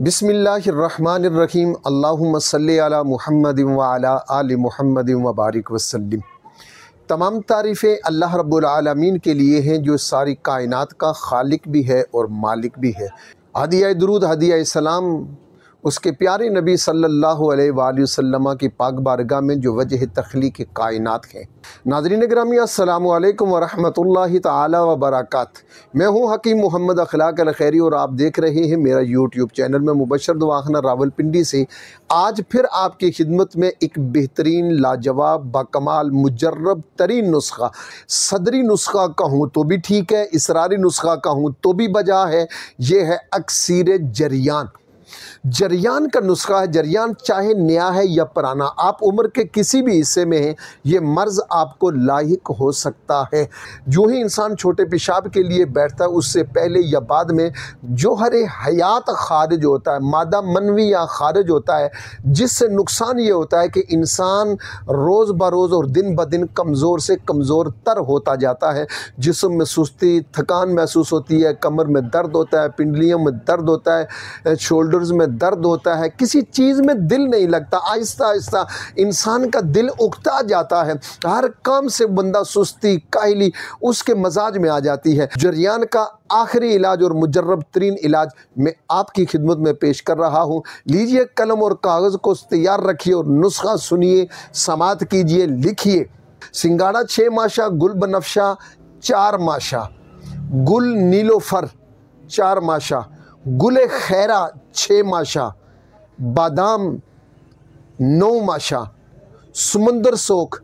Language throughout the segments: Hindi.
बिसमीम अल्लाम महमद आल महमद वबारक वसलम तमाम तारीफ़ें अल्लाह रबालमीन के लिए हैं जो सारी कायनात का खालिक भी है और मालिक भी है हदिया दरूद हदिया सलाम उसके प्यारे नबी सल्लल्लाहु अलैहि वसल्लम की पाक बारगाह में जो वजह कायनत कायनात है नाजरीन ग्रामी अल्लाम वरहमल ताली वबरकत मैं हूँ हकीम मोहम्मद अखलाक अलखैरी और आप देख रहे हैं मेरा यूट्यूब चैनल में मुबशर रावल रावलपिंडी से आज फिर आपकी खिदमत में एक बेहतरीन लाजवाब बकमाल मुजरब तरीन नुस्खा सदरी नुस्खा कहूँ तो भी ठीक है इसरारी नुस्खा कहूँ तो भी बजा है यह है अक्सर जरियान जरियान का नुस्खा है जरियान चाहे नया है या पुराना आप उम्र के किसी भी हिस्से में हैं ये मर्ज़ आपको लाइक हो सकता है जो ही इंसान छोटे पेशाब के लिए बैठता है उससे पहले या बाद में जोहर हयात खारिज होता है मादा मनवी या खारिज होता है जिससे नुकसान ये होता है कि इंसान रोज़ बरोज़ और दिन ब दिन कमज़ोर से कमज़ोर तर होता जाता है जिसम में सुस्ती थकान महसूस होती है कमर में दर्द होता है पिंडलियों में दर्द होता है शोल्डर शोल्डर्स में दर्द होता है किसी चीज़ में दिल नहीं लगता आहिस्ता आहिस्ता इंसान का दिल उगता जाता है हर काम से बंदा सुस्ती काहली उसके मजाज में आ जाती है जरियान का आखिरी इलाज और मुजरब तरीन इलाज मैं आपकी खिदमत में पेश कर रहा हूँ लीजिए कलम और कागज़ को तैयार रखिए और नुस्खा सुनिए समात कीजिए लिखिए सिंगाड़ा छः माशा गुल बनफशा चार माशा गुल नीलोफर चार माशा गुल खैरा छः माशा बादाम नौ माशा समंदर सोख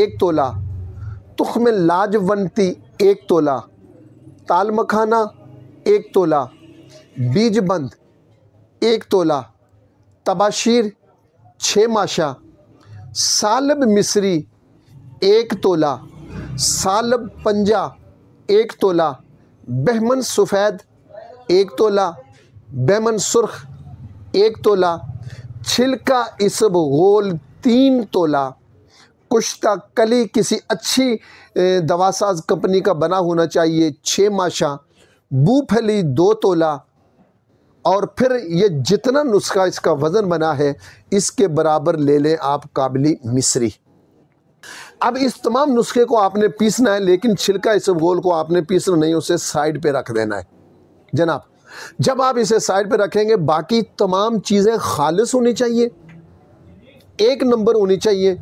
एक तोला तुखम लाजवंती एक तोला ताल मखाना एक तोला बीज बंद एक तोला तबाशीर छः माशा सालब मिसरी एक तोला सालब पंजा एक तोला बहमन सफ़ैद एक तोला बैमन सुर्ख एक तोला छिलका इसब गोल तीन तोला कुश्ता कली किसी अच्छी दवासाज कंपनी का बना होना चाहिए छः माशा बूफली दो तोला और फिर ये जितना नुस्खा इसका वज़न बना है इसके बराबर ले लें आप काबली मिस्री अब इस तमाम नुस्खे को आपने पीसना है लेकिन छिलका इसब गोल को आपने पीसना नहीं उसे साइड पे रख देना है जनाब जब आप इसे साइड पे रखेंगे बाकी तमाम चीज़ें खालिश होनी चाहिए एक नंबर होनी चाहिए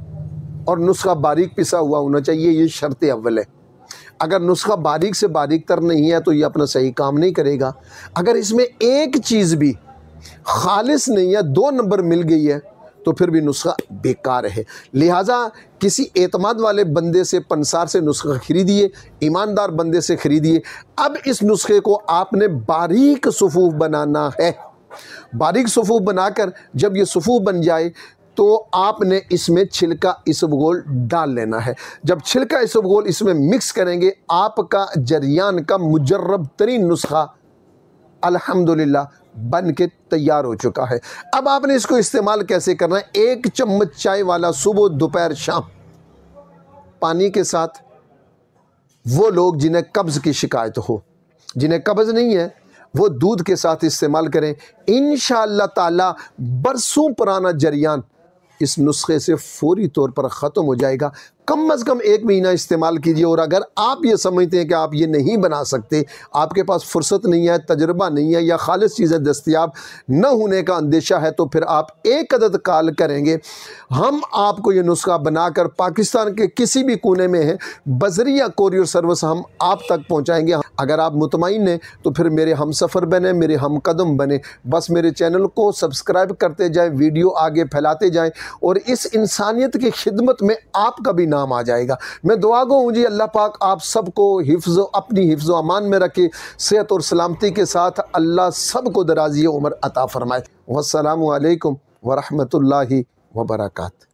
और नुस्खा बारीक पिसा हुआ होना चाहिए ये शर्त अव्वल है अगर नुस्खा बारीक से बारीक तर नहीं है तो ये अपना सही काम नहीं करेगा अगर इसमें एक चीज़ भी खालिश नहीं है दो नंबर मिल गई है तो फिर भी नुस्खा बेकार है लिहाजा किसी एतमाद वाले बंदे से पंसार से नुस्खा खरीदिए ईमानदार बंदे से खरीदिए अब इस नुस्खे को आपने बारीक सफूफ बनाना है बारीक सफूफ बनाकर जब ये सफूफ बन जाए तो आपने इसमें छिलका इसबगोल डाल लेना है जब छिलका इसबगोल इसमें मिक्स करेंगे आपका जरियान का मुजर्रब तरीन नुस्खा अल्हम्दुलिल्लाह बन के तैयार हो चुका है अब आपने इसको इस्तेमाल कैसे करना है एक चम्मच चाय वाला सुबह दोपहर शाम पानी के साथ वो लोग जिन्हें कब्ज़ की शिकायत हो जिन्हें कब्ज़ नहीं है वो दूध के साथ इस्तेमाल करें इन ताला बरसों पुराना जरियान इस नुस्खे से फौरी तौर पर ख़त्म हो जाएगा कम अज़ कम एक महीना इस्तेमाल कीजिए और अगर आप ये समझते हैं कि आप ये नहीं बना सकते आपके पास फुर्सत नहीं है तजर्बा नहीं है या खालिश चीज़ें दस्तियाब न होने का अंदेशा है तो फिर आप एक अदद काल करेंगे हम आपको ये नुस्खा बनाकर पाकिस्तान के किसी भी कोने में है बजरिया कोरियर सर्विस हम आप तक पहुँचाएँगे अगर आप मुतमिन हैं तो फिर मेरे हम सफ़र बने मेरे हम कदम बने बस मेरे चैनल को सब्सक्राइब करते जाएँ वीडियो आगे फैलाते जाएँ और इस इंसानियत की खिदमत में आपका भी नाम इनाम आ जाएगा मैं दुआ गो हूँ जी अल्लाह पाक आप सबको हिफ्ज़ अपनी हिफ्ज़ अमान में रखे सेहत और सलामती के साथ अल्लाह सब को दराजी उम्र अता फ़रमाए वरहमत ला वबरकू